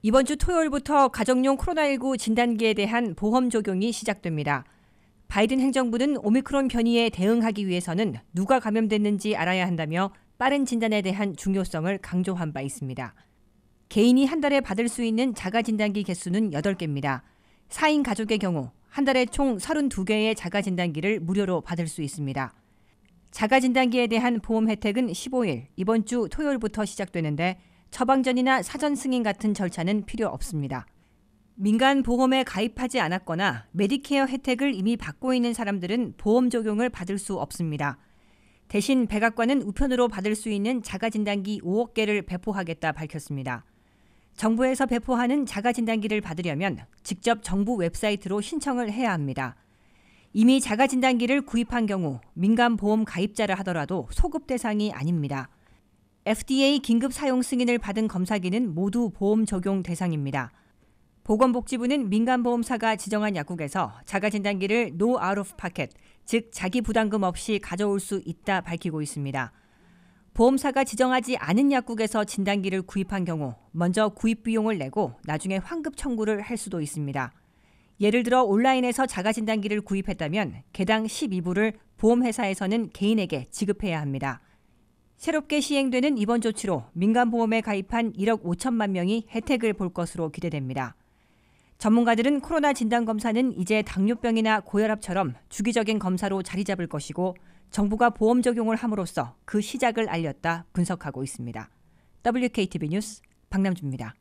이번 주 토요일부터 가정용 코로나19 진단기에 대한 보험 적용이 시작됩니다. 바이든 행정부는 오미크론 변이에 대응하기 위해서는 누가 감염됐는지 알아야 한다며 빠른 진단에 대한 중요성을 강조한 바 있습니다. 개인이 한 달에 받을 수 있는 자가진단기 개수는 8개입니다. 4인 가족의 경우 한 달에 총 32개의 자가진단기를 무료로 받을 수 있습니다. 자가진단기에 대한 보험 혜택은 15일, 이번 주 토요일부터 시작되는데 처방전이나 사전 승인 같은 절차는 필요 없습니다. 민간 보험에 가입하지 않았거나 메디케어 혜택을 이미 받고 있는 사람들은 보험 적용을 받을 수 없습니다. 대신 백악관은 우편으로 받을 수 있는 자가진단기 5억 개를 배포하겠다 밝혔습니다. 정부에서 배포하는 자가진단기를 받으려면 직접 정부 웹사이트로 신청을 해야 합니다. 이미 자가진단기를 구입한 경우 민간보험 가입자를 하더라도 소급 대상이 아닙니다. FDA 긴급 사용 승인을 받은 검사기는 모두 보험 적용 대상입니다. 보건복지부는 민간보험사가 지정한 약국에서 자가진단기를 no out of pocket, 즉 자기 부담금 없이 가져올 수 있다 밝히고 있습니다. 보험사가 지정하지 않은 약국에서 진단기를 구입한 경우 먼저 구입 비용을 내고 나중에 환급 청구를 할 수도 있습니다. 예를 들어 온라인에서 자가진단기를 구입했다면 개당 12불을 보험회사에서는 개인에게 지급해야 합니다. 새롭게 시행되는 이번 조치로 민간보험에 가입한 1억 5천만 명이 혜택을 볼 것으로 기대됩니다. 전문가들은 코로나 진단검사는 이제 당뇨병이나 고혈압처럼 주기적인 검사로 자리 잡을 것이고 정부가 보험 적용을 함으로써 그 시작을 알렸다 분석하고 있습니다. WKTV 뉴스 박남주입니다.